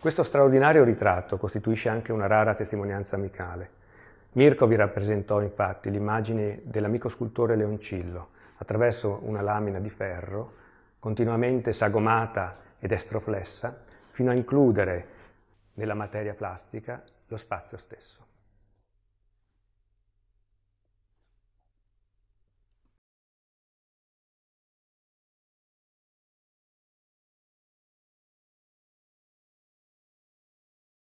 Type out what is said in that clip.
Questo straordinario ritratto costituisce anche una rara testimonianza amicale. Mirko vi rappresentò infatti l'immagine dell'amico scultore Leoncillo, attraverso una lamina di ferro, continuamente sagomata ed estroflessa, fino a includere nella materia plastica lo spazio stesso.